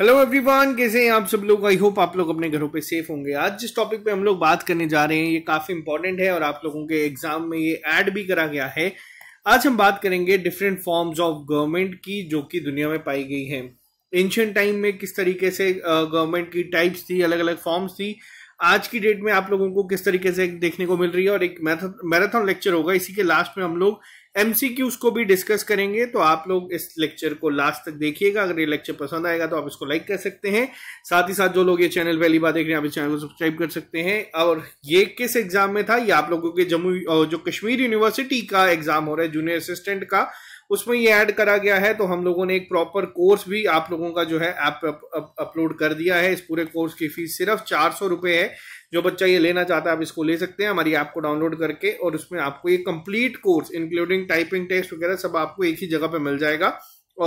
Hello everyone कैसे हैं आप सब लोग आई होप आप लोग अपने घरों पे सेफ होंगे आज जिस टॉपिक पे हम लोग बात करने जा रहे हैं ये काफ़ी इंपॉर्टेंट है और आप लोगों के एग्जाम में ये ऐड भी करा गया है आज हम बात करेंगे डिफरेंट फॉर्म्स ऑफ गवर्नमेंट की जो कि दुनिया में पाई गई है एंशियंट टाइम में किस तरीके से गवर्नमेंट की टाइप्स थी अलग अलग फॉर्म्स थी आज की डेट में आप लोगों को किस तरीके से देखने को मिल रही है और एक मैराथन लेक्चर होगा इसी के लास्ट में हम लोग एमसीक्यूज को भी डिस्कस करेंगे तो आप लोग इस लेक्चर को लास्ट तक देखिएगा अगर ये लेक्चर पसंद आएगा तो आप इसको लाइक कर सकते हैं साथ ही साथ जो लोग ये चैनल पहली बार देख रहे हैं आप इस चैनल को सब्सक्राइब कर सकते हैं और ये किस एग्जाम में था ये आप लोगों के जम्मू जो कश्मीर यूनिवर्सिटी का एग्जाम हो रहा है जूनियर असिस्टेंट का उसमें ये ऐड करा गया है तो हम लोगों ने एक प्रॉपर कोर्स भी आप लोगों का जो है ऐप अपलोड कर दिया है इस पूरे कोर्स की फीस सिर्फ चार सौ रुपये है जो बच्चा ये लेना चाहता है आप इसको ले सकते हैं हमारी ऐप को डाउनलोड करके और उसमें आपको ये complete course including typing test वगैरह सब आपको एक ही जगह पे मिल जाएगा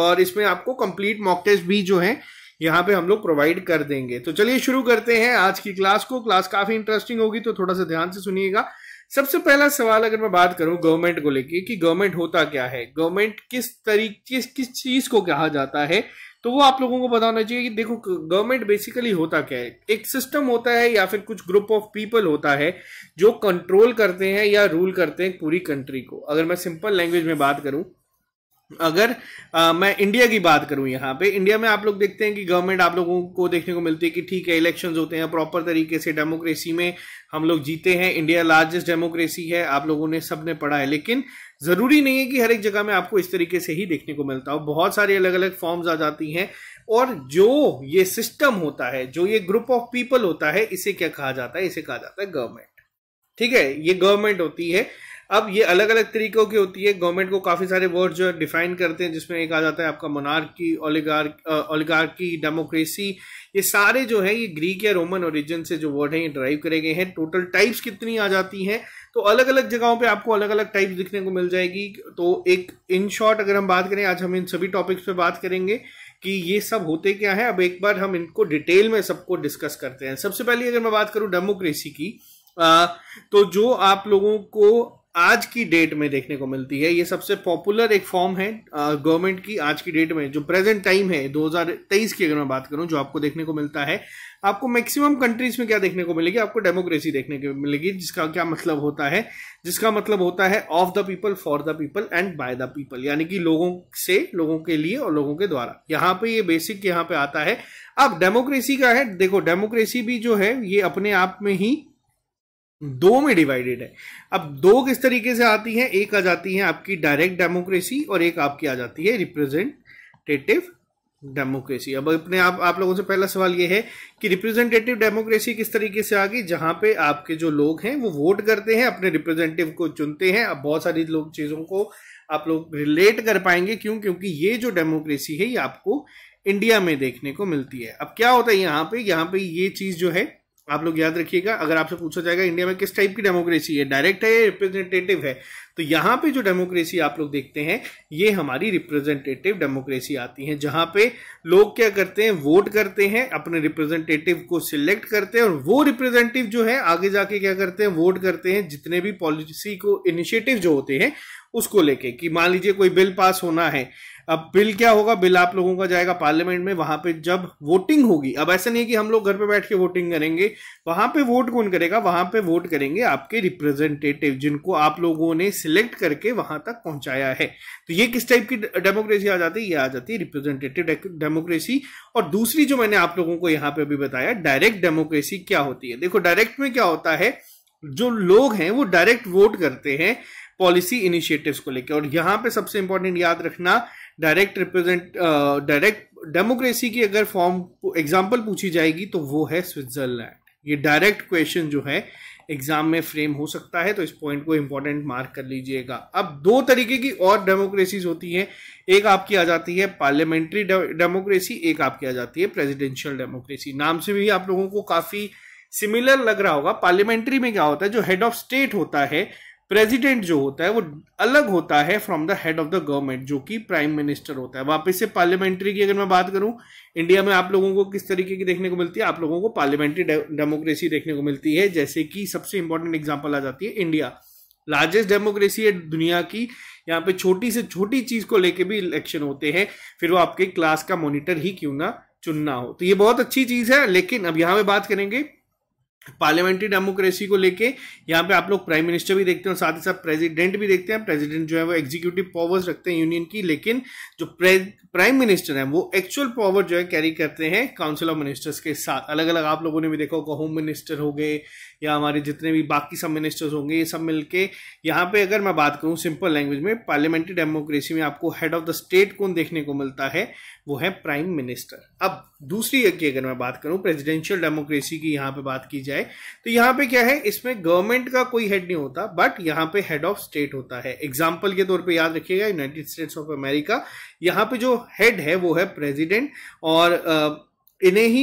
और इसमें आपको कंप्लीट मॉक टेस्ट भी जो है यहाँ पे हम लोग प्रोवाइड कर देंगे तो चलिए शुरू करते हैं आज की क्लास को क्लास काफी इंटरेस्टिंग होगी तो थोड़ा सा ध्यान से सुनिएगा सबसे पहला सवाल अगर मैं बात करूं गवर्नमेंट को लेके कि गवर्नमेंट होता क्या है गवर्नमेंट किस तरीके किस किस चीज को कहा जाता है तो वो आप लोगों को बताना चाहिए कि देखो गवर्नमेंट बेसिकली होता क्या है एक सिस्टम होता है या फिर कुछ ग्रुप ऑफ पीपल होता है जो कंट्रोल करते हैं या रूल करते हैं पूरी कंट्री को अगर मैं सिंपल लैंग्वेज में बात करूं अगर आ, मैं इंडिया की बात करूं यहाँ पे इंडिया में आप लोग देखते हैं कि गवर्नमेंट आप लोगों को देखने को मिलती है कि ठीक है इलेक्शंस होते हैं प्रॉपर तरीके से डेमोक्रेसी में हम लोग जीते हैं इंडिया लार्जेस्ट डेमोक्रेसी है आप लोगों ने सबने पढ़ा है लेकिन ज़रूरी नहीं है कि हर एक जगह में आपको इस तरीके से ही देखने को मिलता हो बहुत सारी अलग अलग फॉर्म्स आ जाती हैं और जो ये सिस्टम होता है जो ये ग्रुप ऑफ पीपल होता है इसे क्या कहा जाता है इसे कहा जाता है गवर्नमेंट ठीक है ये गवर्नमेंट होती है अब ये अलग अलग तरीकों की होती है गवर्नमेंट को काफ़ी सारे वर्ड जो है डिफाइन करते हैं जिसमें एक आ जाता है आपका मोनार्की ओलिगार्की डेमोक्रेसी ये सारे जो है ये ग्रीक या रोमन ओरिजिन से जो वर्ड है ये ड्राइव करे गए हैं टोटल टाइप्स कितनी आ जाती हैं तो अलग अलग जगहों पे आपको अलग अलग टाइप्स दिखने को मिल जाएगी तो एक इन शॉर्ट अगर हम बात करें आज हम इन सभी टॉपिक्स पे बात करेंगे कि ये सब होते क्या है अब एक बार हम इनको डिटेल में सबको डिस्कस करते हैं सबसे पहले अगर मैं बात करूँ डेमोक्रेसी की आ, तो जो आप लोगों को आज की डेट में देखने को मिलती है ये सबसे पॉपुलर एक फॉर्म है गवर्नमेंट की आज की डेट में जो प्रेजेंट टाइम है 2023 की अगर मैं बात करूं जो आपको देखने को मिलता है आपको मैक्सिमम कंट्रीज में क्या देखने को मिलेगी आपको डेमोक्रेसी देखने को मिलेगी जिसका क्या मतलब होता है जिसका मतलब होता है of the people for the people and by the people यानी कि लोगों से लोगों के लिए और लोगों के द्वारा यहाँ पे ये बेसिक यहाँ पे आता है अब डेमोक्रेसी का है देखो डेमोक्रेसी भी जो है ये अपने आप में ही दो में डिवाइडेड है अब दो किस तरीके से आती है एक आ जाती है आपकी डायरेक्ट डेमोक्रेसी और एक आपकी आ जाती है रिप्रेजेंटेटिव डेमोक्रेसी अब अपने आप आप लोगों से पहला सवाल यह है कि रिप्रेजेंटेटिव डेमोक्रेसी किस तरीके से आ गई जहां पे आपके जो लोग हैं वो वोट करते हैं अपने रिप्रेजेंटेटिव को चुनते हैं अब बहुत सारी लोग चीजों को आप लोग रिलेट कर पाएंगे क्यों क्योंकि ये जो डेमोक्रेसी है ये आपको इंडिया में देखने को मिलती है अब क्या होता है यहाँ पे यहाँ पे ये चीज जो है आप लोग याद रखिएगा अगर आपसे पूछा जाएगा इंडिया में किस टाइप की डेमोक्रेसी है डायरेक्ट है या रिप्रेजेंटेटिव है तो यहाँ पे जो डेमोक्रेसी आप लोग देखते हैं ये हमारी रिप्रेजेंटेटिव डेमोक्रेसी आती है जहाँ पे लोग क्या करते हैं वोट करते हैं अपने रिप्रेजेंटेटिव को सिलेक्ट करते हैं और वो रिप्रेजेंटेटिव जो है आगे जाके क्या करते हैं वोट करते हैं जितने भी पॉलिसी को इनिशिएटिव जो होते हैं उसको लेके कि मान लीजिए कोई बिल पास होना है अब बिल क्या होगा बिल आप लोगों का जाएगा पार्लियामेंट में वहां पे जब वोटिंग होगी अब ऐसा नहीं कि हम लोग घर पे बैठ के वोटिंग करेंगे वहां पे वोट कौन करेगा वहां पे वोट करेंगे आपके रिप्रेजेंटेटिव जिनको आप लोगों ने सिलेक्ट करके वहां तक पहुंचाया है तो ये किस टाइप की डेमोक्रेसी आ जाती है ये आ जाती है रिप्रेजेंटेटिव डेमोक्रेसी और दूसरी जो मैंने आप लोगों को यहाँ पे अभी बताया डायरेक्ट डेमोक्रेसी क्या होती है देखो डायरेक्ट में क्या होता है जो लोग हैं वो डायरेक्ट वोट करते हैं पॉलिसी इनिशिएटिव्स को लेकर और यहाँ पे सबसे इंपॉर्टेंट याद रखना डायरेक्ट रिप्रेजेंट डायरेक्ट डेमोक्रेसी की अगर फॉर्म एग्जाम्पल पूछी जाएगी तो वो है स्विट्जरलैंड ये डायरेक्ट क्वेश्चन जो है एग्जाम में फ्रेम हो सकता है तो इस पॉइंट को इंपॉर्टेंट मार्क कर लीजिएगा अब दो तरीके की और डेमोक्रेसीज होती हैं एक आपकी आ जाती है पार्लियामेंट्री डेमोक्रेसी एक आपकी आ जाती है प्रेसिडेंशियल डेमोक्रेसी नाम से भी आप लोगों को काफी सिमिलर लग रहा होगा पार्लियामेंट्री में क्या होता है जो हेड ऑफ स्टेट होता है प्रेसिडेंट जो होता है वो अलग होता है from the head of the government जो कि प्राइम मिनिस्टर होता है वापस से पार्लियामेंट्री की अगर मैं बात करूं इंडिया में आप लोगों को किस तरीके की देखने को मिलती है आप लोगों को पार्लियामेंट्री डेमोक्रेसी देखने को मिलती है जैसे कि सबसे इंपॉर्टेंट एग्जाम्पल आ जाती है इंडिया लार्जेस्ट डेमोक्रेसी है दुनिया की यहाँ पे छोटी से छोटी चीज को लेके भी इलेक्शन होते हैं फिर वो आपके क्लास का मॉनिटर ही क्यों ना चुनना हो तो ये बहुत अच्छी चीज है लेकिन अब यहाँ पे बात करेंगे पार्लियामेंट्री डेमोक्रेसी को लेके यहाँ पे आप लोग प्राइम मिनिस्टर भी देखते हैं और साथ ही साथ प्रेसिडेंट भी देखते हैं प्रेसिडेंट जो है वो एग्जीक्यूटिव पावर्स रखते हैं यूनियन की लेकिन जो प्राइम मिनिस्टर हैं वो एक्चुअल पावर जो है कैरी करते हैं काउंसिल ऑफ मिनिस्टर्स के साथ अलग अलग आप लोगों ने भी देखा होगा होम मिनिस्टर हो गए या हमारे जितने भी बाकी सब मिनिस्टर्स होंगे ये सब मिलके यहाँ पे अगर मैं बात करूँ सिंपल लैंग्वेज में पार्लियामेंट्री डेमोक्रेसी में आपको हेड ऑफ द स्टेट कौन देखने को मिलता है वो है प्राइम मिनिस्टर अब दूसरी की अगर मैं बात करूँ प्रेजिडेंशियल डेमोक्रेसी की यहाँ पे बात की जाए तो यहाँ पे क्या है इसमें गवर्नमेंट का कोई हेड नहीं होता बट यहाँ पे हेड ऑफ स्टेट होता है एग्जाम्पल के तौर पर याद रखिएगा यूनाइटेड स्टेट्स ऑफ अमेरिका यहाँ पे जो हेड है वो है प्रेजिडेंट और uh, इन्हें ही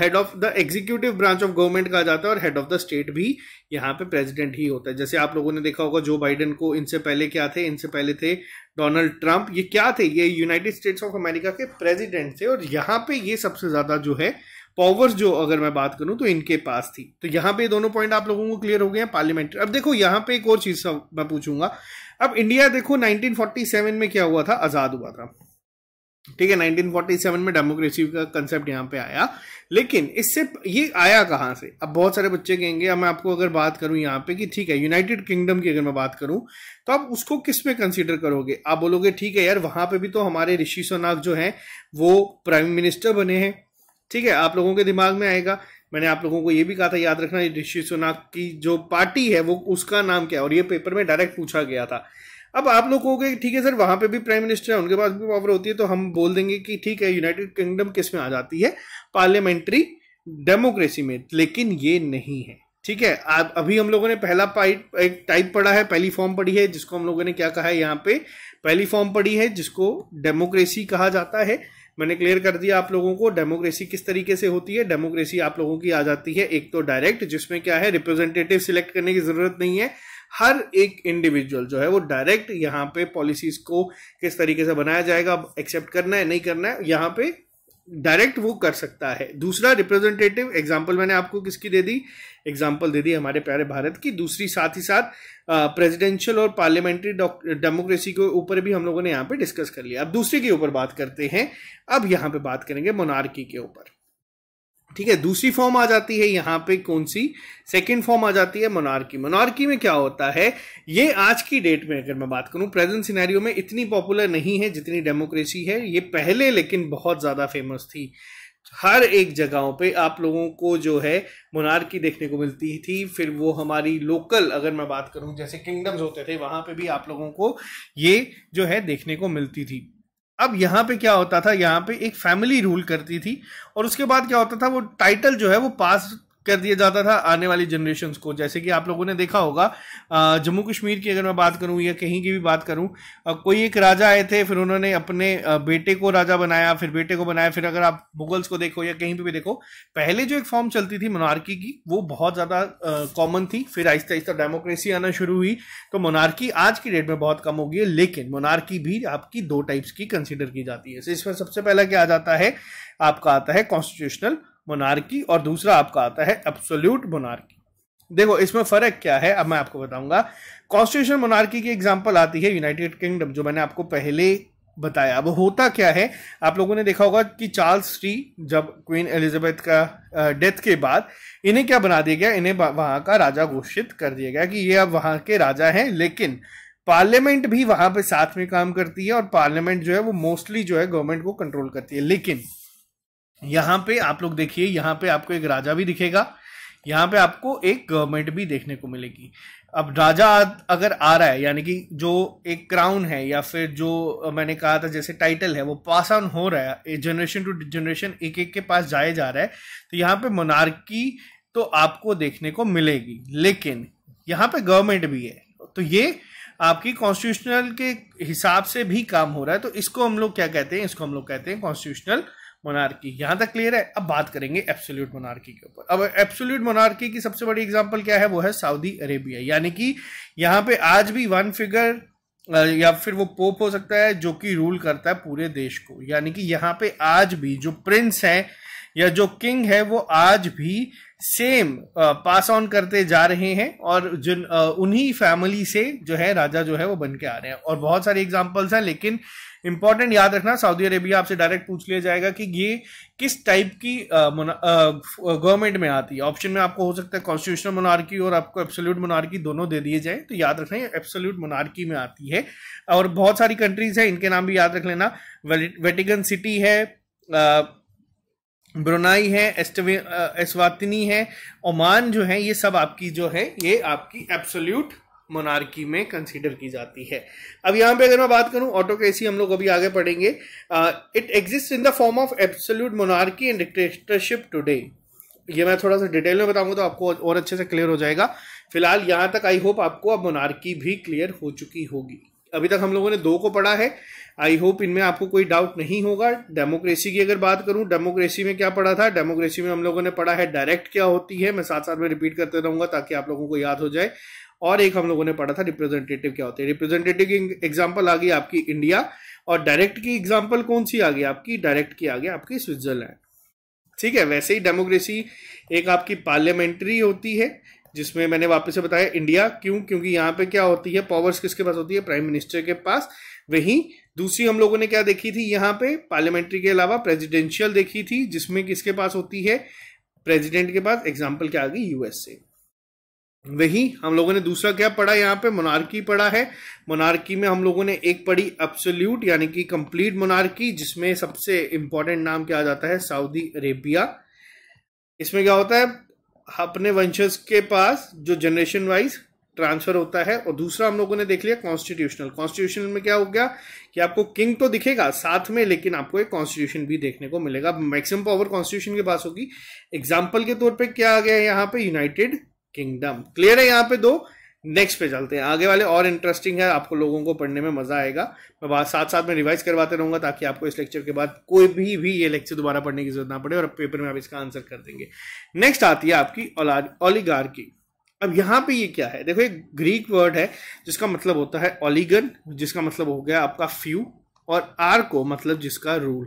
head of the executive branch of government कहा जाता है और हेड ऑफ द स्टेट भी यहाँ पे प्रेसिडेंट ही होता है जैसे आप लोगों ने देखा होगा जो बाइडेन को इनसे पहले क्या थे इनसे पहले थे डोनाल्ड ट्रंप ये क्या थे ये यूनाइटेड स्टेट्स ऑफ अमेरिका के प्रेसिडेंट थे और यहाँ पे ये सबसे ज्यादा जो है पावर्स जो अगर मैं बात करूं तो इनके पास थी तो यहाँ पे दोनों पॉइंट आप लोगों को क्लियर हो गए हैं पार्लियामेंट्री अब देखो यहाँ पे एक और चीज मैं पूछूंगा अब इंडिया देखो 1947 में क्या हुआ था आजाद हुआ था ठीक है 1947 में डेमोक्रेसी का कंसेप्ट यहाँ पे आया लेकिन इससे ये आया कहाँ से अब बहुत सारे बच्चे कहेंगे अब मैं आपको अगर बात करूँ यहाँ पे कि ठीक है यूनाइटेड किंगडम की अगर मैं बात करूँ तो आप उसको किस पे कंसिडर करोगे आप बोलोगे ठीक है यार वहाँ पे भी तो हमारे ऋषि सोनाग जो हैं वो प्राइम मिनिस्टर बने हैं ठीक है आप लोगों के दिमाग में आएगा मैंने आप लोगों को ये भी कहा था याद रखना ऋषि सोनाग की जो पार्टी है वो उसका नाम क्या है और ये पेपर में डायरेक्ट पूछा गया था अब आप लोग कहोगे ठीक है सर वहां पे भी प्राइम मिनिस्टर है उनके पास भी पावर होती है तो हम बोल देंगे कि ठीक है यूनाइटेड किंगडम किस में आ जाती है पार्लियामेंट्री डेमोक्रेसी में लेकिन ये नहीं है ठीक है अब अभी हम लोगों ने पहला पाइप एक टाइप पढ़ा है पहली फॉर्म पढ़ी है जिसको हम लोगों ने क्या कहा है यहाँ पे पहली फॉर्म पढ़ी है जिसको डेमोक्रेसी कहा जाता है मैंने क्लियर कर दिया आप लोगों को डेमोक्रेसी किस तरीके से होती है डेमोक्रेसी आप लोगों की आ जाती है एक तो डायरेक्ट जिसमें क्या है रिप्रेजेंटेटिव सिलेक्ट करने की जरूरत नहीं है हर एक इंडिविजुअल जो है वो डायरेक्ट यहाँ पे पॉलिसीज को किस तरीके से बनाया जाएगा एक्सेप्ट करना है नहीं करना है यहाँ पे डायरेक्ट वो कर सकता है दूसरा रिप्रेजेंटेटिव एग्जाम्पल मैंने आपको किसकी दे दी एग्जाम्पल दे दी हमारे प्यारे भारत की दूसरी साथ ही साथ प्रेसिडेंशियल और पार्लियामेंट्री डेमोक्रेसी के ऊपर भी हम लोगों ने यहाँ पे डिस्कस कर लिया अब दूसरे के ऊपर बात करते हैं अब यहाँ पे बात करेंगे मोनार्की के ऊपर ठीक है दूसरी फॉर्म आ जाती है यहाँ पे कौन सी सेकेंड फॉर्म आ जाती है मोनार्की मोनार्की में क्या होता है ये आज की डेट में अगर मैं बात करूँ प्रेजेंट सिनेरियो में इतनी पॉपुलर नहीं है जितनी डेमोक्रेसी है ये पहले लेकिन बहुत ज़्यादा फेमस थी हर एक जगहों पे आप लोगों को जो है मोनार्की देखने को मिलती थी फिर वो हमारी लोकल अगर मैं बात करूं जैसे किंगडम्स होते थे वहां पे भी आप लोगों को ये जो है देखने को मिलती थी अब यहाँ पे क्या होता था यहाँ पे एक फैमिली रूल करती थी और उसके बाद क्या होता था वो टाइटल जो है वो पास कर दिया जाता था आने वाली जनरेशन को जैसे कि आप लोगों ने देखा होगा जम्मू कश्मीर की अगर मैं बात करूं या कहीं की भी बात करूं कोई एक राजा आए थे फिर उन्होंने अपने बेटे को राजा बनाया फिर बेटे को बनाया फिर अगर आप मुगल्स को देखो या कहीं पर भी देखो पहले जो एक फॉर्म चलती थी मोनार्की की वो बहुत ज़्यादा कॉमन थी फिर आहिस्ता आहिस्ता डेमोक्रेसी आना शुरू हुई तो मोनार्की आज की डेट में बहुत कम हो गई है लेकिन मोनार्की भी आपकी दो टाइप्स की कंसिडर की जाती है इसमें सबसे पहला क्या आ जाता है आपका आता है कॉन्स्टिट्यूशनल मोनार्की और दूसरा आपका आता है एब्सोल्यूट मोनार्की देखो इसमें फर्क क्या है अब मैं आपको बताऊंगा कॉन्स्टिट्यूशन मोनार्की की एग्जाम्पल आती है यूनाइटेड किंगडम जो मैंने आपको पहले बताया अब होता क्या है आप लोगों ने देखा होगा कि चार्ल्स ट्री जब क्वीन एलिजाबेथ का डेथ के बाद इन्हें क्या बना दिया गया इन्हें वहां का राजा घोषित कर दिया गया कि ये अब वहां के राजा हैं लेकिन पार्लियामेंट भी वहां पे साथ में काम करती है और पार्लियामेंट जो है वो मोस्टली जो है गवर्नमेंट को कंट्रोल करती है लेकिन यहाँ पे आप लोग देखिए यहाँ पे आपको एक राजा भी दिखेगा यहाँ पे आपको एक गवर्नमेंट भी देखने को मिलेगी अब राजा अगर आ रहा है यानी कि जो एक क्राउन है या फिर जो मैंने कहा था जैसे टाइटल है वो पास ऑन हो रहा है जनरेशन टू जनरेशन एक एक के पास जाए जा रहा है तो यहाँ पे मोनार्की तो आपको देखने को मिलेगी लेकिन यहाँ पे गवर्नमेंट भी है तो ये आपकी कॉन्स्टिट्यूशनल के हिसाब से भी काम हो रहा है तो इसको हम लोग क्या कहते हैं इसको हम लोग कहते हैं कॉन्स्टिट्यूशनल मोनार्की यहां तक क्लियर है अब बात करेंगे एप्सोल्यूट मोनार्की के ऊपर अब एप्सोल्यूट मोनार्की की सबसे बड़ी एग्जांपल क्या है वो है सऊदी अरेबिया यानी कि यहाँ पे आज भी वन फिगर या फिर वो पोप हो सकता है जो कि रूल करता है पूरे देश को यानी कि यहाँ पे आज भी जो प्रिंस है या जो किंग है वो आज भी सेम पास ऑन करते जा रहे हैं और जिन uh, उन्हीं फैमिली से जो है राजा जो है वो बन के आ रहे हैं और बहुत सारे एग्जाम्पल्स हैं लेकिन इंपॉर्टेंट याद रखना सऊदी अरेबिया आपसे डायरेक्ट पूछ लिया जाएगा कि ये किस टाइप की गवर्नमेंट uh, uh, में आती है ऑप्शन में आपको हो सकता है कॉन्स्टिट्यूशनल मोनार्की और आपको एब्सोल्यूट मोनार्की दोनों दे दिए जाए तो याद रखना ये एब्सोल्यूट मोनार्की में आती है और बहुत सारी कंट्रीज है इनके नाम भी याद रख लेना वेटिकन सिटी है ब्रुनाई है एस्वातिनी है ओमान जो है ये सब आपकी जो है ये आपकी एब्सोल्यूट मोनार्की में कंसीडर की जाती है अब यहाँ पे अगर मैं बात करूँ ऑटोक्रेसी हम लोग अभी आगे पढ़ेंगे it exist in the form of absolute monarchy and dictatorship today ये मैं थोड़ा सा डिटेल में बताऊंगा तो आपको और अच्छे से क्लियर हो जाएगा फिलहाल यहाँ तक आई होप आपको अब मोनार्की भी क्लियर हो चुकी होगी अभी तक हम लोगों ने दो को पढ़ा है आई होप इनमें आपको कोई डाउट नहीं होगा डेमोक्रेसी की अगर बात करूं डेमोक्रेसी में क्या पढ़ा था डेमोक्रेसी में हम लोगों ने पढ़ा है डायरेक्ट क्या होती है मैं साथ साथ में रिपीट करते रहूंगा ताकि आप लोगों को याद हो जाए और एक हम लोगों ने पढ़ा था रिप्रेजेंटेटिव क्या होते हैं रिप्रेजेंटेटिव की एग्जाम्पल आ गई आपकी इंडिया और डायरेक्ट की एग्जाम्पल कौन सी आ गई आपकी डायरेक्ट की आ गई आपकी स्विट्जरलैंड ठीक है वैसे ही डेमोक्रेसी एक आपकी पार्लियामेंट्री होती है जिसमें मैंने वापस से बताया इंडिया क्यों क्योंकि यहाँ पे क्या होती है पावर्स किसके पास होती है प्राइम मिनिस्टर के पास वहीं दूसरी हम लोगों ने क्या देखी थी यहाँ पे पार्लियामेंट्री के अलावा प्रेजिडेंशियल देखी थी जिसमें किसके पास होती है प्रेजिडेंट के पास एग्जाम्पल क्या आ गई यूएस से वही हम लोगों ने दूसरा क्या पढ़ा यहाँ पे मोनार्की पढ़ा है मोनार्की में हम लोगों ने एक पढ़ी अब्सोल्यूट यानी कि कंप्लीट मोनार्की जिसमें सबसे इंपॉर्टेंट नाम क्या आ जाता है सऊदी अरेबिया इसमें क्या होता है अपने वंशज के पास जो जनरेशन वाइज ट्रांसफर होता है और दूसरा हम लोगों ने देख लिया कॉन्स्टिट्यूशनल कॉन्स्टिट्यूशनल में क्या हो गया कि आपको किंग तो दिखेगा साथ में लेकिन आपको एक कॉन्स्टिट्यूशन भी देखने को मिलेगा मैक्सिमम पावर कॉन्स्टिट्यूशन के पास होगी एग्जाम्पल के तौर पर क्या आ गया यहाँ पे यूनाइटेड किंगडम क्लियर है यहाँ पे दो नेक्स्ट पे चलते हैं आगे वाले और इंटरेस्टिंग है आपको लोगों को पढ़ने में मजा आएगा मैं साथ साथ में रिवाइज करवाते रहूंगा ताकि आपको इस लेक्चर के बाद कोई भी भी ये लेक्चर दोबारा पढ़ने की जरूरत ना पड़े और पेपर में आप इसका आंसर कर देंगे नेक्स्ट आती है आपकी ओलिगार की अब यहाँ पे ये क्या है देखो एक ग्रीक वर्ड है जिसका मतलब होता है ओलिगन जिसका मतलब हो गया आपका फ्यू और आर को मतलब जिसका रूल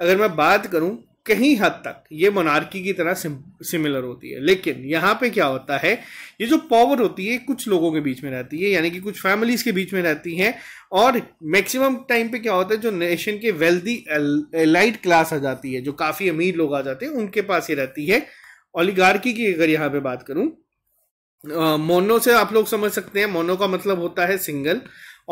अगर मैं बात करूं कहीं हद तक ये मोनार्की की तरह सिम, सिमिलर होती है लेकिन यहाँ पे क्या होता है ये जो पावर होती है कुछ लोगों के बीच में रहती है यानी कि कुछ फैमिलीज के बीच में रहती है और मैक्सिमम टाइम पे क्या होता है जो नेशन के वेल्दी एलाइट क्लास आ जाती है जो काफी अमीर लोग आ जाते हैं उनके पास ही रहती है ओलीगार्की की अगर यहाँ पे बात करूं मोनो से आप लोग समझ सकते हैं मोनो का मतलब होता है सिंगल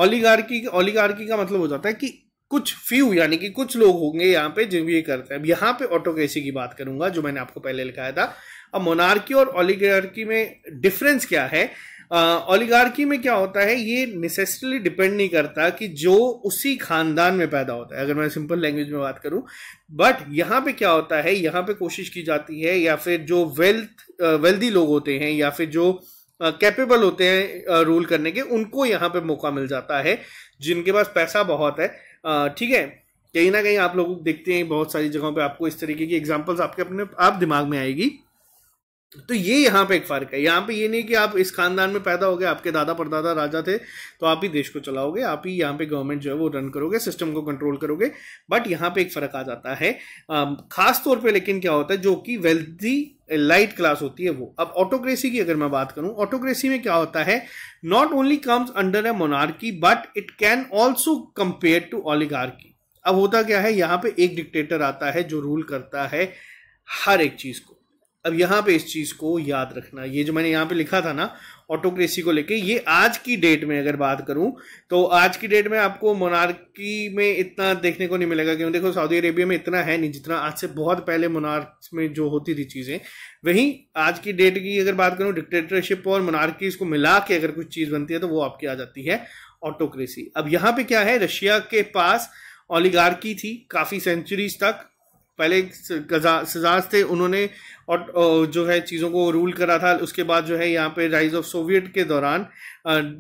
ओलीगार्की ओलीगार्की का मतलब हो जाता है कि कुछ फ्यू यानी कि कुछ लोग होंगे यहाँ पे जो ये करते हैं अब यहाँ पे ऑटोक्रेसी की बात करूंगा जो मैंने आपको पहले लिखाया था अब मोनार्की और ओलिगार्की में डिफरेंस क्या है ओलिगार्की में क्या होता है ये नेसेसरली डिपेंड नहीं करता कि जो उसी खानदान में पैदा होता है अगर मैं सिंपल लैंग्वेज में बात करूं बट यहाँ पे क्या होता है यहाँ पे कोशिश की जाती है या फिर जो वेल्थ वेल्दी लोग होते हैं या फिर जो कैपेबल होते हैं रूल करने के उनको यहाँ पे मौका मिल जाता है जिनके पास पैसा बहुत है ठीक है कहीं ना कहीं आप लोग देखते हैं बहुत सारी जगहों पे आपको इस तरीके की एग्जांपल्स आपके अपने आप दिमाग में आएगी तो ये यहाँ पे एक फर्क है यहाँ पे ये नहीं कि आप इस खानदान में पैदा हो गए आपके दादा परदादा राजा थे तो आप ही देश को चलाओगे आप ही यहाँ पे गवर्नमेंट जो है वो रन करोगे सिस्टम को कंट्रोल करोगे बट यहाँ पे एक फर्क आ जाता है खास तौर पे लेकिन क्या होता है जो कि वेल्थी लाइट क्लास होती है वो अब ऑटोक्रेसी की अगर मैं बात करूं ऑटोक्रेसी में क्या होता है not only comes under a monarchy but it can also compare to oligarchy अब होता क्या है यहां पे एक डिक्टेटर आता है जो रूल करता है हर एक चीज को अब यहाँ पे इस चीज़ को याद रखना ये जो मैंने यहाँ पे लिखा था ना ऑटोक्रेसी को लेके ये आज की डेट में अगर बात करूं तो आज की डेट में आपको मोनार्की में इतना देखने को नहीं मिलेगा क्यों देखो सऊदी अरेबिया में इतना है नहीं जितना आज से बहुत पहले मोनार्क में जो होती थी चीज़ें वहीं आज की डेट की अगर बात करूँ डिक्टेटरशिप और मोनार्की इसको मिला के अगर कुछ चीज़ बनती है तो वो आपकी आ जाती है ऑटोक्रेसी अब यहाँ पे क्या है रशिया के पास ओलिगार्की थी काफ़ी सेंचुरीज तक पहले सजाज थे उन्होंने और जो है चीज़ों को रूल करा था उसके बाद जो है यहाँ पे राइज ऑफ सोवियत के दौरान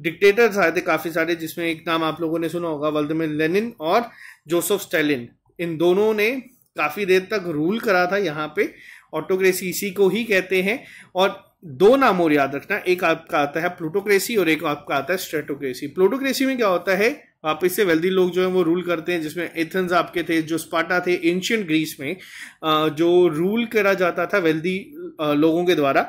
डिक्टेटर्स आए थे काफ़ी सारे जिसमें एक नाम आप लोगों ने सुना होगा व्लादिमिर लेनिन और जोसेफ स्टेलिन इन दोनों ने काफ़ी देर तक रूल करा था यहाँ पे ऑटोक्रेसी इसी को ही कहते हैं और दो नाम और याद रखना एक आपका आता है प्लूटोक्रेसी और एक आपका आता है स्ट्रेटोक्रेसी प्लूटोक्रेसी में क्या होता है वापस से वेल्दी लोग जो है वो रूल करते हैं जिसमें एथेंस आपके थे जो स्पाटा थे एंशियंट ग्रीस में जो रूल करा जाता था वेल्दी लोगों के द्वारा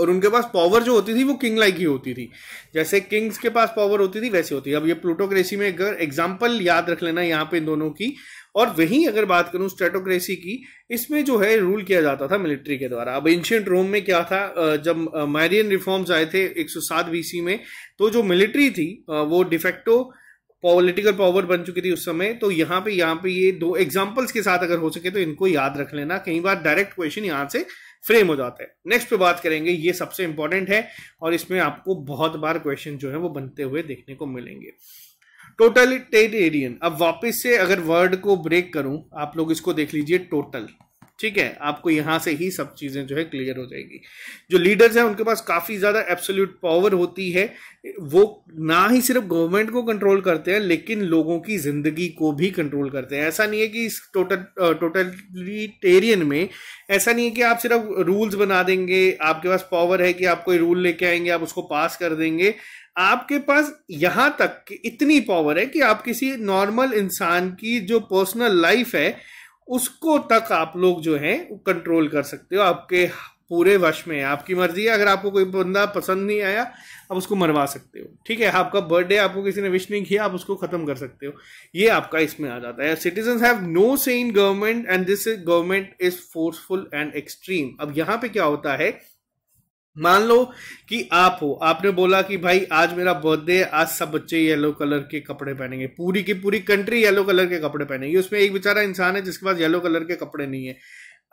और उनके पास पावर जो होती थी वो किंग लाइक ही होती थी जैसे किंग्स के पास पावर होती थी वैसे होती है अब ये प्लूटोक्रेसी में अगर एग्जाम्पल याद रख लेना यहाँ पे दोनों की और वहीं अगर बात करूं स्ट्रेटोक्रेसी की इसमें जो है रूल किया जाता था मिलिट्री के द्वारा अब एंशियंट रोम में क्या था जब मैरियन रिफॉर्म्स आए थे 107 बीसी में तो जो मिलिट्री थी वो डिफेक्टो पॉलिटिकल पावर बन चुकी थी उस समय तो यहाँ पे यहाँ पे ये दो एग्जाम्पल्स के साथ अगर हो सके तो इनको याद रख लेना कई बार डायरेक्ट क्वेश्चन यहाँ से फ्रेम हो जाता है नेक्स्ट पे बात करेंगे ये सबसे इंपॉर्टेंट है और इसमें आपको बहुत बार क्वेश्चन जो है वो बनते हुए देखने को मिलेंगे टोटलिटेरियन अब वापस से अगर वर्ड को ब्रेक करूं आप लोग इसको देख लीजिए टोटल ठीक है आपको यहां से ही सब चीजें जो है क्लियर हो जाएगी जो लीडर्स हैं उनके पास काफी ज्यादा एब्सोल्यूट पावर होती है वो ना ही सिर्फ गवर्नमेंट को कंट्रोल करते हैं लेकिन लोगों की जिंदगी को भी कंट्रोल करते हैं ऐसा नहीं है कि इस टोटल टोटलिटेरियन में ऐसा नहीं है कि आप सिर्फ रूल्स बना देंगे आपके पास पावर है कि आप कोई रूल लेके आएंगे आप उसको पास कर देंगे आपके पास यहां तक कि इतनी पावर है कि आप किसी नॉर्मल इंसान की जो पर्सनल लाइफ है उसको तक आप लोग जो है कंट्रोल कर सकते हो आपके पूरे वश में है आपकी मर्जी है अगर आपको कोई बंदा पसंद नहीं आया आप उसको मरवा सकते हो ठीक है आपका बर्थडे आपको किसी ने विश नहीं किया आप उसको खत्म कर सकते हो ये आपका इसमें आ जाता है citizen have no say in government and this government is forceful and extreme अब यहाँ पे क्या होता है मान लो कि आप हो आपने बोला कि भाई आज मेरा बर्थडे है आज सब बच्चे येलो कलर के कपड़े पहनेंगे पूरी की पूरी कंट्री येलो कलर के कपड़े पहनेगी उसमें एक बेचारा इंसान है जिसके पास येलो कलर के कपड़े नहीं है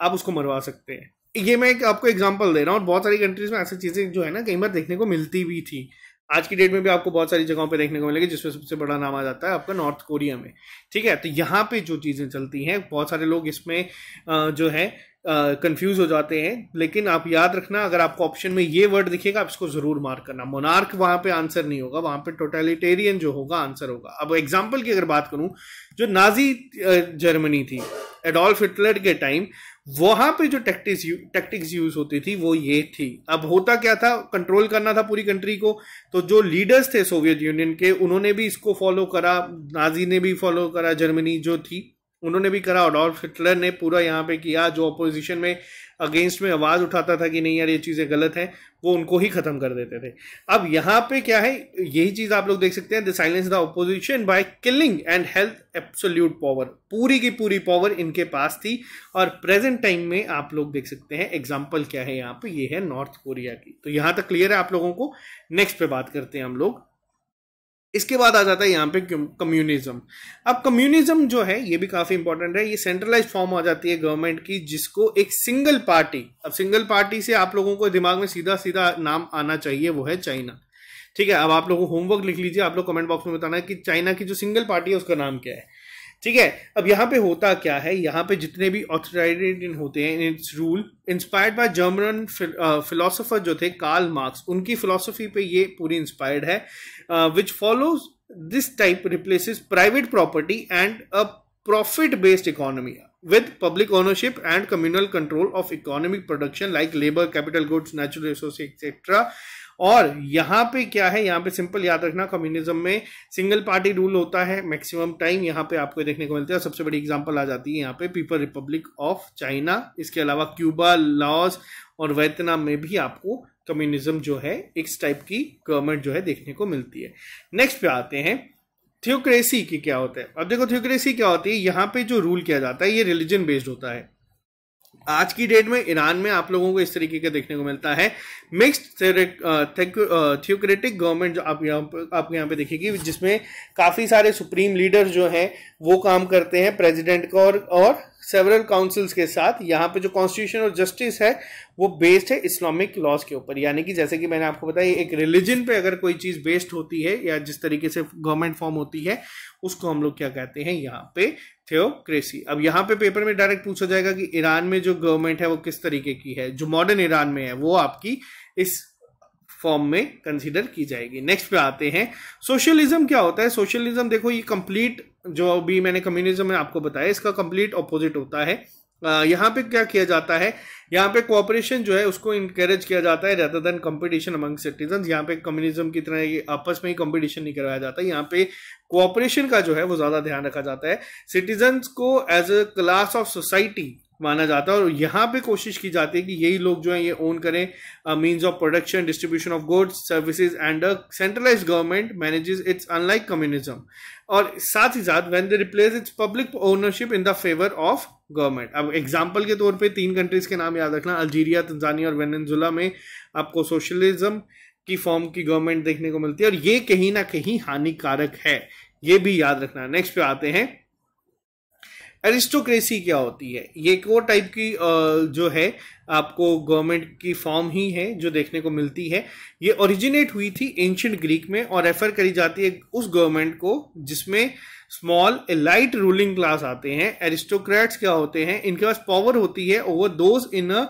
आप उसको मरवा सकते हैं ये मैं एक आपको एग्जाम्पल दे रहा हूँ और बहुत सारी कंट्रीज में ऐसी चीज़ें जो है ना कई बार देखने को मिलती भी थी आज की डेट में भी आपको बहुत सारी जगहों पे देखने को मिलेगी जिसमें सबसे बड़ा नाम आ जाता है आपका नॉर्थ कोरिया में ठीक है तो यहाँ पे जो चीज़ें चलती हैं बहुत सारे लोग इसमें जो है कंफ्यूज हो जाते हैं लेकिन आप याद रखना अगर आपको ऑप्शन में ये वर्ड दिखेगा आप इसको जरूर मार्क करना मोनार्क वहां पे आंसर नहीं होगा वहां पे टोटलिटेरियन जो होगा आंसर होगा अब एग्जाम्पल की अगर बात करूं जो नाजी जर्मनी थी एडोल्फ हिटलर के टाइम वहां पे जो टैक्टिक्स टैक्टिक्स यूज होती थी वो ये थी अब होता क्या था कंट्रोल करना था पूरी कंट्री को तो जो लीडर्स थे सोवियत यूनियन के उन्होंने भी इसको फॉलो करा नाजी ने भी फॉलो करा जर्मनी जो थी उन्होंने भी करा अडोल्फ हिटलर ने पूरा यहाँ पे किया जो अपोजिशन में अगेंस्ट में आवाज़ उठाता था कि नहीं यार ये चीज़ें गलत हैं वो उनको ही ख़त्म कर देते थे अब यहाँ पे क्या है यही चीज़ आप लोग देख सकते हैं the silence the opposition by killing and held absolute power पूरी की पूरी पावर इनके पास थी और प्रेजेंट टाइम में आप लोग देख सकते हैं एग्जाम्पल क्या है यहाँ पे ये है नॉर्थ कोरिया की तो यहाँ तक क्लियर है आप लोगों को नेक्स्ट पे बात करते हैं हम लोग इसके बाद आ जाता है यहाँ पे कम्युनिज्म अब कम्युनिज्म जो है ये भी काफी इंपॉर्टेंट है ये सेंट्रलाइज फॉर्म आ जाती है गवर्नमेंट की जिसको एक सिंगल पार्टी अब सिंगल पार्टी से आप लोगों को दिमाग में सीधा सीधा नाम आना चाहिए वो है चाइना ठीक है अब आप को होमवर्क लिख लीजिए आप लोग कमेंट बॉक्स में बताना है कि चाइना की जो सिंगल पार्टी है उसका नाम क्या है ठीक है अब यहाँ पे होता क्या है यहाँ पे जितने भी ऑथोराइटेरियन होते हैं in its rule inspired by German philosopher जो थे कार्ल मार्क्स उनकी फिलोसफी पे ये पूरी इंस्पायर्ड है which follows this type replaces private property and a profit based economy with public ownership and communal control of economic production like labour capital goods natural resource etcetera और यहाँ पे क्या है यहाँ पे सिंपल याद रखना कम्युनिज्म में सिंगल पार्टी रूल होता है मैक्सिमम टाइम यहाँ पे आपको देखने को मिलता है सबसे बड़ी एग्जांपल आ जाती है यहाँ पे पीपल रिपब्लिक ऑफ चाइना इसके अलावा क्यूबा लाओस और वेतनाम में भी आपको कम्युनिज्म जो है इस टाइप की गवर्नमेंट जो है देखने को मिलती है नेक्स्ट पे आते हैं थियोक्रेसी की क्या होता है अब देखो थियोक्रेसी क्या होती है यहाँ पे जो रूल किया जाता है ये रिलीजन बेस्ड होता है आज की डेट में ईरान में आप लोगों को इस तरीके का देखने को मिलता है मिक्स्ड थियोक्रेटिक गवर्नमेंट जो आप यहाँ आपको यहाँ पे देखेगी जिसमें काफ़ी सारे सुप्रीम लीडर्स जो हैं वो काम करते हैं प्रेसिडेंट का और और सेवरल काउंसिल्स के साथ यहाँ पे जो कॉन्स्टिट्यूशन और जस्टिस है वो बेस्ड है इस्लामिक लॉज के ऊपर यानी कि जैसे कि मैंने आपको बताया एक रिलीजन पे अगर कोई चीज़ बेस्ड होती है या जिस तरीके से गवर्नमेंट फॉर्म होती है उसको हम लोग क्या कहते हैं यहाँ पे थियोक्रेसी अब यहाँ पे पेपर में डायरेक्ट पूछा जाएगा कि ईरान में जो गवर्नमेंट है वो किस तरीके की है जो मॉडर्न ईरान में है वो आपकी इस फॉर्म में कंसीडर की जाएगी नेक्स्ट पे आते हैं सोशलिज्म क्या होता है सोशलिज्म देखो ये कंप्लीट जो अभी मैंने कम्युनिज्म में आपको बताया इसका कंप्लीट ऑपोजिट होता है यहाँ पे क्या किया जाता है यहाँ पे कोऑपरेशन जो है उसको इंकरेज किया जाता है rather than competition among citizen यहाँ पे कम्युनिज्म की तरह आपस में ही कंपटीशन नहीं करवाया जाता यहाँ पे कोऑपरेशन का जो है वो ज्यादा ध्यान रखा जाता है सिटीजन्स को as a class of society माना जाता है और यहाँ पे कोशिश की जाती है कि यही लोग जो है ये ओन करें means of production distribution of goods services and a centralise government manages its unlike communism और साथ ही साथ when they replace its public ownership in the favour of government अब एग्जाम्पल के तौर पे तीन कंट्रीज के नाम याद रखना अल्जीरिया तंजानिया और वेनेजुला में आपको सोशलिज्म की फॉर्म की गवर्नमेंट देखने को मिलती है और ये कहीं ना कहीं हानिकारक है ये भी याद रखना नेक्स्ट पे आते हैं एरिस्टोक्रेसी क्या होती है ये एक वो टाइप की जो है आपको गवर्नमेंट की फॉर्म ही है जो देखने को मिलती है ये ओरिजिनेट हुई थी एंशंट ग्रीक में और रेफर करी जाती है उस गवर्नमेंट को जिसमें स्मॉल लाइट रूलिंग क्लास आते हैं एरिस्टोक्रेट्स क्या होते हैं इनके पास पावर होती है over those in a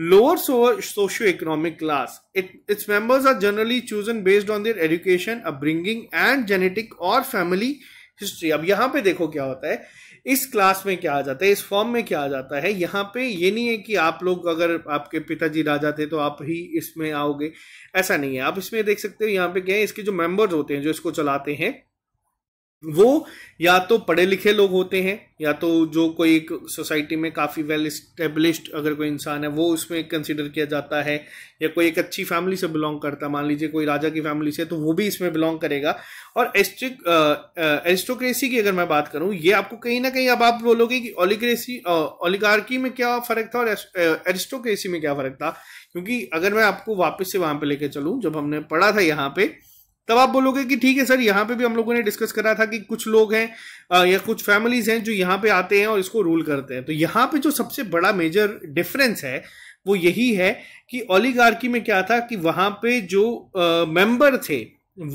socio economic class it its its are generally chosen based on on education education, upbringing and genetic और फैमिली हिस्ट्री अब यहां पे देखो क्या होता है इस क्लास में क्या आ जाता है इस फॉर्म में क्या आ जाता है यहाँ पे ये नहीं है कि आप लोग अगर आपके पिताजी राजा थे तो आप ही इसमें आओगे ऐसा नहीं है आप इसमें देख सकते हो यहाँ पे क्या है इसके जो मेंबर्स होते हैं जो इसको चलाते हैं वो या तो पढ़े लिखे लोग होते हैं या तो जो कोई एक सोसाइटी में काफ़ी वेल स्टेब्लिश्ड अगर कोई इंसान है वो उसमें कंसिडर किया जाता है या कोई एक अच्छी फैमिली से बिलोंग करता है मान लीजिए कोई राजा की फैमिली से तो वो भी इसमें बिलोंग करेगा और एस्ट्रिक एरिस्टोक्रेसी की अगर मैं बात करूँ ये आपको कहीं ना कहीं अब आप बोलोगे कि ओलिक्रेसी ओलिकार्की में क्या फ़र्क था और एरिस्टोक्रेसी में क्या फ़र्क था क्योंकि अगर मैं आपको वापस से वहाँ पर लेकर चलूँ जब हमने पढ़ा था यहाँ पर तब आप बोलोगे कि ठीक है सर यहाँ पे भी हम लोगों ने डिस्कस करा था कि कुछ लोग हैं या कुछ फैमिलीज हैं जो यहाँ पे आते हैं और इसको रूल करते हैं तो यहाँ पे जो सबसे बड़ा मेजर डिफरेंस है वो यही है कि ओलीगार्की में क्या था कि वहां पे जो मेंबर थे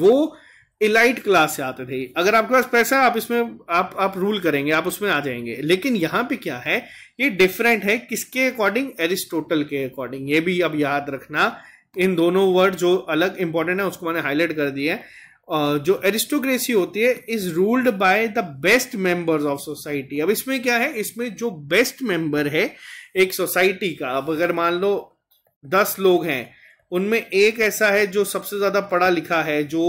वो इलाइट क्लास से आते थे अगर आपके पास पैसा आप इसमें आप आप रूल करेंगे आप उसमें आ जाएंगे लेकिन यहाँ पे क्या है ये डिफरेंट है किसके अकॉर्डिंग एरिस्टोटल के अकॉर्डिंग ये भी अब याद रखना इन दोनों वर्ड जो अलग इंपॉर्टेंट है उसको मैंने हाईलाइट कर दिया है जो एरिस्टोक्रेसी होती है is ruled by the best members of society अब इसमें क्या है इसमें जो बेस्ट मेंबर है एक सोसाइटी का अब अगर मान लो दस लोग हैं उनमें एक ऐसा है जो सबसे ज्यादा पढ़ा लिखा है जो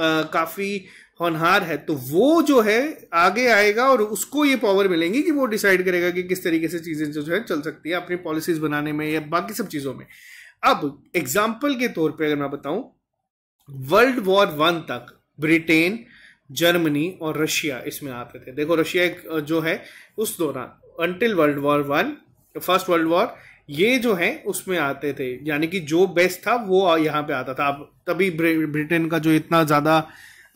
आ, काफी होनहार है तो वो जो है आगे आएगा और उसको ये पावर मिलेंगी कि वो डिसाइड करेगा कि किस तरीके से चीजें जो है चल सकती है अपनी पॉलिसीज बनाने में या बाकी सब चीजों में अब एग्जाम्पल के तौर पर अगर मैं बताऊं वर्ल्ड वॉर वन तक ब्रिटेन जर्मनी और रशिया इसमें आते थे देखो रशिया जो है उस दौरान until world war one first world war ये जो है उसमें आते थे यानी कि जो बेस्ट था वो यहाँ पे आता था अब तभी ब्रिटेन का जो इतना ज़्यादा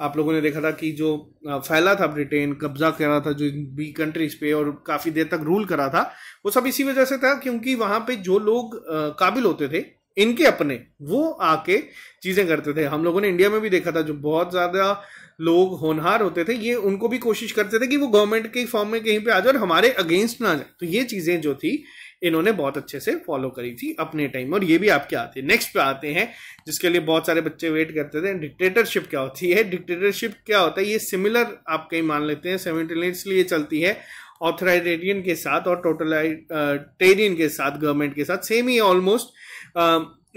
आप लोगों ने देखा था कि जो फैला था ब्रिटेन कब्जा करा था जो बी कंट्रीज पे और काफ़ी देर तक रूल करा था वो सब इसी वजह से था क्योंकि वहाँ पे जो लोग काबिल होते थे इनके अपने वो आके चीज़ें करते थे हम लोगों ने इंडिया में भी देखा था जो बहुत ज़्यादा लोग होनहार होते थे ये उनको भी कोशिश करते थे कि वो गवर्नमेंट के फॉर्म में कहीं पे आ जाए और हमारे अगेंस्ट ना जाए तो ये चीज़ें जो थी इन्होंने बहुत अच्छे से फॉलो करी थी अपने टाइम और ये भी आपके आते हैं नेक्स्ट पे आते हैं जिसके लिए बहुत सारे बच्चे वेट करते थे डिक्टेटरशिप क्या होती है डिक्टेटरशिप क्या होता है ये सिमिलर आप कहीं मान लेते हैं सेमिटेनियसली लिए चलती है ऑथराइटेरियन के साथ और टोटलाइटेरियन के साथ गवर्नमेंट के साथ सेम ही ऑलमोस्ट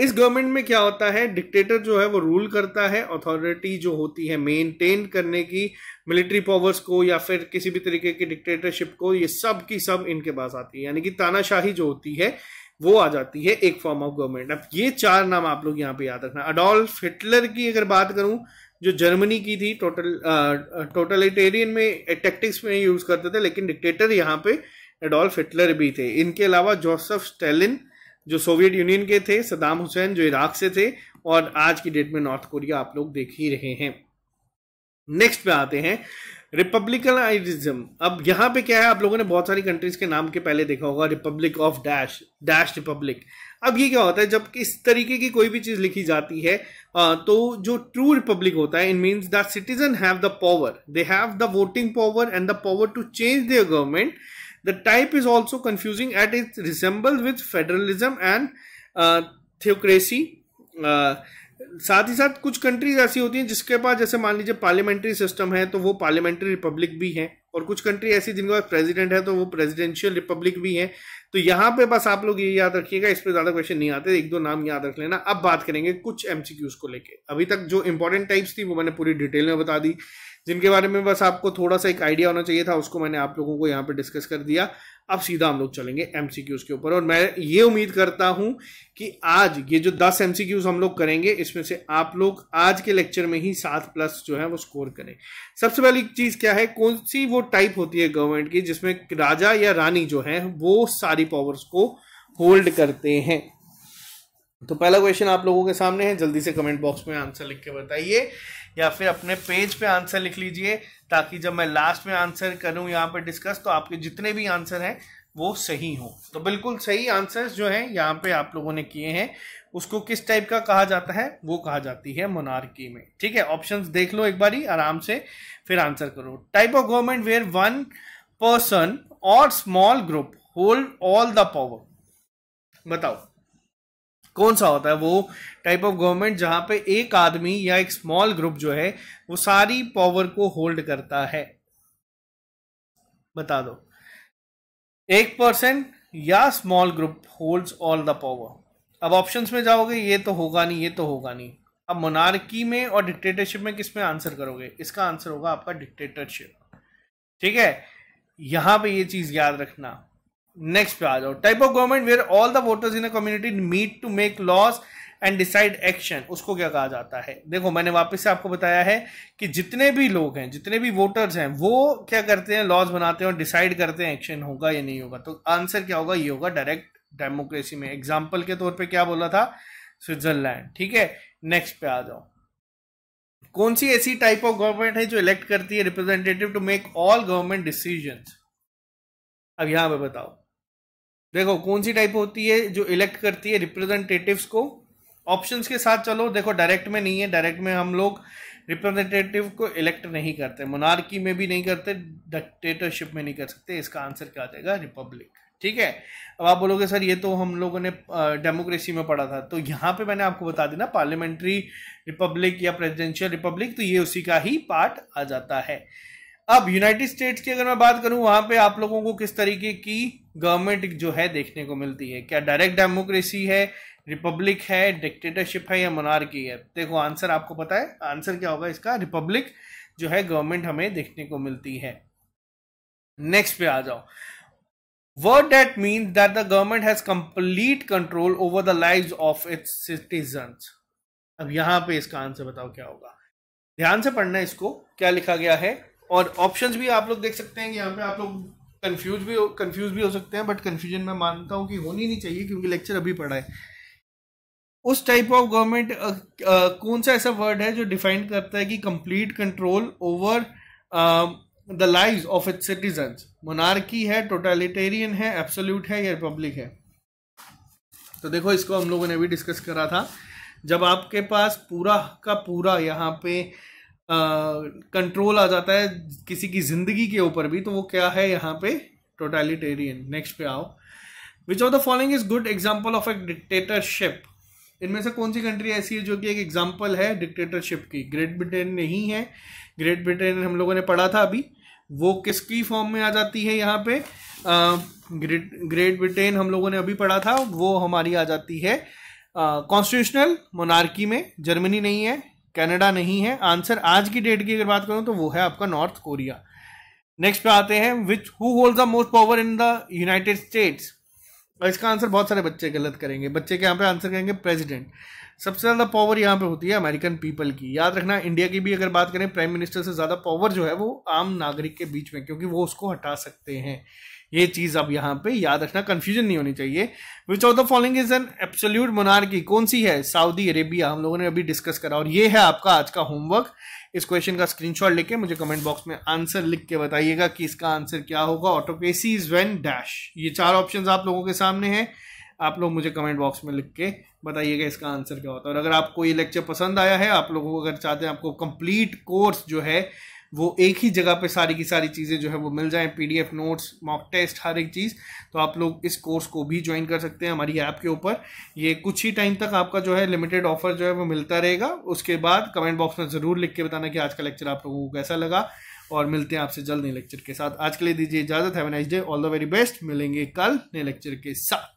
इस गवर्नमेंट में क्या होता है डिक्टेटर जो है वो रूल करता है अथॉरिटी जो होती है मेंटेन करने की मिलिट्री पावर्स को या फिर किसी भी तरीके की डिक्टेटरशिप को ये सब की सब इनके पास आती है यानी कि तानाशाही जो होती है वो आ जाती है एक फॉर्म ऑफ गवर्नमेंट अब ये चार नाम आप लोग यहाँ पे याद रखना अडोल्फ हिटलर की अगर बात करूं जो जर्मनी की थी टोटल टोटलिटेरियन में टेक्टिक्स में यूज करते थे लेकिन डिक्टेटर यहाँ पे एडोल्फ हिटलर भी थे इनके अलावा जोसेफ स्टेलिन जो सोवियत यूनियन के थे सदाम हुसैन जो इराक से थे और आज की डेट में नॉर्थ कोरिया आप लोग देख ही रहे हैं नेक्स्ट पे आते हैं रिपब्लिकन आइडिज्म अब यहां पे क्या है आप लोगों ने बहुत सारी कंट्रीज के नाम के पहले देखा होगा republic of dash dash republic अब ये क्या होता है जब इस तरीके की कोई भी चीज लिखी जाती है तो जो ट्रू रिपब्लिक होता है in means that citizen have the power they have the voting power and the power to change their government The type is also confusing at it resembles with federalism and uh, theocracy. Uh, साथ ही साथ कुछ countries ऐसी होती हैं जिसके पास जैसे मान लीजिए पार्लियामेंट्री सिस्टम है तो वो पार्लियामेंट्री रिपब्लिक भी है और कुछ कंट्री ऐसी जिनके पास प्रेसिडेंट है तो वो प्रेसिडेंशियल रिपब्लिक भी है तो यहाँ पे बस आप लोग ये याद रखिएगा इस पर ज़्यादा क्वेश्चन नहीं आते एक दो नाम याद रख लेना अब बात करेंगे कुछ एमसीक्यूज को लेकर अभी तक जो इंपॉर्टेंट टाइप्स थी वो मैंने पूरी डिटेल में बता दी जिनके बारे में बस आपको थोड़ा सा एक आइडिया होना चाहिए था उसको मैंने आप लोगों को यहाँ पे डिस्कस कर दिया अब सीधा हम लोग चलेंगे एमसीक्यूज के ऊपर और मैं ये उम्मीद करता हूं कि आज ये जो 10 एमसीक्यूज हम लोग करेंगे इसमें से आप लोग आज के लेक्चर में ही सात प्लस जो है वो स्कोर करें सबसे पहली चीज क्या है कौन सी वो टाइप होती है गवर्नमेंट की जिसमें राजा या रानी जो है वो सारी पावर्स को होल्ड करते हैं तो पहला क्वेश्चन आप लोगों के सामने है जल्दी से कमेंट बॉक्स में आंसर लिख के बताइए या फिर अपने पेज पे आंसर लिख लीजिए ताकि जब मैं लास्ट में आंसर करूं यहाँ पे डिस्कस तो आपके जितने भी आंसर हैं वो सही हो तो बिल्कुल सही आंसर्स जो हैं यहाँ पे आप लोगों ने किए हैं उसको किस टाइप का कहा जाता है वो कहा जाती है मोनार्की में ठीक है ऑप्शन देख लो एक बार ही आराम से फिर आंसर करो type of government where one person और small group hold all the power बताओ कौन सा होता है वो टाइप ऑफ गवर्नमेंट जहाँ पे एक आदमी या एक स्मॉल ग्रुप जो है वो सारी पावर को होल्ड करता है बता दो एक परसेंट या small group holds all the power अब ऑप्शंस में जाओगे ये तो होगा नहीं ये तो होगा नहीं अब मोनार्की में और डिक्टेटरशिप में किस में आंसर करोगे इसका आंसर होगा आपका डिक्टेटरशिप ठीक है यहां पे ये चीज याद रखना नेक्स्ट पे आ जाओ type of government where all the voters in a community meet to make laws and decide action उसको क्या कहा जाता है देखो मैंने वापस से आपको बताया है कि जितने भी लोग हैं जितने भी वोटर्स हैं वो क्या करते हैं लॉज बनाते हैं और डिसाइड करते हैं एक्शन होगा या नहीं होगा तो आंसर क्या होगा ये होगा डायरेक्ट डेमोक्रेसी में एग्जाम्पल के तौर पर क्या बोला था स्विट्जरलैंड ठीक है नेक्स्ट पे आ जाओ कौन सी ऐसी टाइप ऑफ गवर्नमेंट है जो इलेक्ट करती है representative to make all government decision अब यहां पे बताओ देखो कौन सी टाइप होती है जो इलेक्ट करती है रिप्रेजेंटेटिव्स को ऑप्शन के साथ चलो देखो डायरेक्ट में नहीं है डायरेक्ट में हम लोग रिप्रेजेंटेटिव को इलेक्ट नहीं करते मोनार्की में भी नहीं करते डिक्टेटरशिप में नहीं कर सकते इसका आंसर क्या देगा रिपब्लिक ठीक है अब आप बोलोगे सर ये तो हम लोगों ने डेमोक्रेसी में पढ़ा था तो यहाँ पे मैंने आपको बता दी ना पार्लियामेंट्री रिपब्लिक या प्रेसिडेंशियल रिपब्लिक तो ये उसी का ही पार्ट आ जाता है अब यूनाइटेड स्टेट्स की अगर मैं बात करूं वहां पे आप लोगों को किस तरीके की गवर्नमेंट जो है देखने को मिलती है क्या डायरेक्ट डेमोक्रेसी है रिपब्लिक है डिक्टेटरशिप है या की है देखो आंसर आपको पता है आंसर क्या होगा इसका रिपब्लिक जो है गवर्नमेंट हमें देखने को मिलती है नेक्स्ट पे आ जाओ word that mean that the government has complete control over the life of its citizen अब यहां पे इसका आंसर बताओ क्या होगा ध्यान से पढ़ना इसको क्या लिखा गया है और ऑप्शंस भी आप लोग देख सकते हैं यहाँ पे आप लोग कंफ्यूज भी कंफ्यूज भी हो सकते हैं बट कंफ्यूजन मैं मानता हूँ कि होनी नहीं चाहिए क्योंकि लेक्चर अभी पढ़ा है उस टाइप ऑफ गवर्नमेंट कौन सा ऐसा वर्ड है जो डिफाइन करता है कि complete control over the life of its citizen monarchy है टोटालिटेरियन है एब्सोल्यूट है या रिपब्लिक है तो देखो इसको हम लोगों ने भी डिस्कस करा था जब आपके पास पूरा का पूरा यहाँ पे कंट्रोल आ जाता है किसी की जिंदगी के ऊपर भी तो वो क्या है यहाँ पे टोटलिटेरियन नेक्स्ट पे आओ which of the following is good example of a dictatorship इनमें से कौन सी कंट्री ऐसी है जो कि एक एग्जाम्पल है डिक्टेटरशिप की ग्रेट ब्रिटेन नहीं है ग्रेट ब्रिटेन हम लोगों ने पढ़ा था अभी वो किसकी फॉर्म में आ जाती है यहाँ पे ग्रेट ग्रेट ब्रिटेन हम लोगों ने अभी पढ़ा था वो हमारी आ जाती है कॉन्स्टिट्यूशनल मोनार्की में जर्मनी नहीं है कनाडा नहीं है आंसर आज की डेट की अगर बात करूं तो वो है आपका नॉर्थ कोरिया नेक्स्ट पे आते हैं which who hold the most power in the United States और इसका आंसर बहुत सारे बच्चे गलत करेंगे बच्चे के यहाँ पे आंसर करेंगे प्रेसिडेंट सबसे ज़्यादा पावर यहाँ पे होती है अमेरिकन पीपल की याद रखना इंडिया की भी अगर बात करें प्राइम मिनिस्टर से ज़्यादा पावर जो है वो आम नागरिक के बीच में क्योंकि वो उसको हटा सकते हैं ये चीज अब यहाँ पे याद रखना कंफ्यूजन नहीं होनी चाहिए which of the following is an absolute monarchy कौन सी है सऊदी अरेबिया हम लोगों ने अभी डिस्कस करा और ये है आपका आज का होमवर्क इस क्वेश्चन का स्क्रीनशॉट लेके मुझे कमेंट बॉक्स में आंसर लिख के बताइएगा कि इसका आंसर क्या होगा ऑटोपेसी इज वेन डैश ये चार ऑप्शन आप लोगों के सामने है आप लोग मुझे कमेंट बॉक्स में लिख के बताइएगा इसका आंसर क्या होता है और अगर आपको ये लेक्चर पसंद आया है आप लोगों को अगर चाहते हैं आपको कंप्लीट कोर्स जो है वो एक ही जगह पे सारी की सारी चीज़ें जो है वो मिल जाएँ पी नोट्स मॉक टेस्ट हर एक चीज़ तो आप लोग इस कोर्स को भी ज्वाइन कर सकते हैं हमारी ऐप के ऊपर ये कुछ ही टाइम तक आपका जो है लिमिटेड ऑफर जो है वो मिलता रहेगा उसके बाद कमेंट बॉक्स में ज़रूर लिख के बताना कि आज का लेक्चर आप लोगों को कैसा लगा और मिलते हैं आपसे जल्द नए लेक्चर के साथ आज के लिए दीजिए इजाज़त have nice day all the very best मिलेंगे कल नए लेक्चर के साथ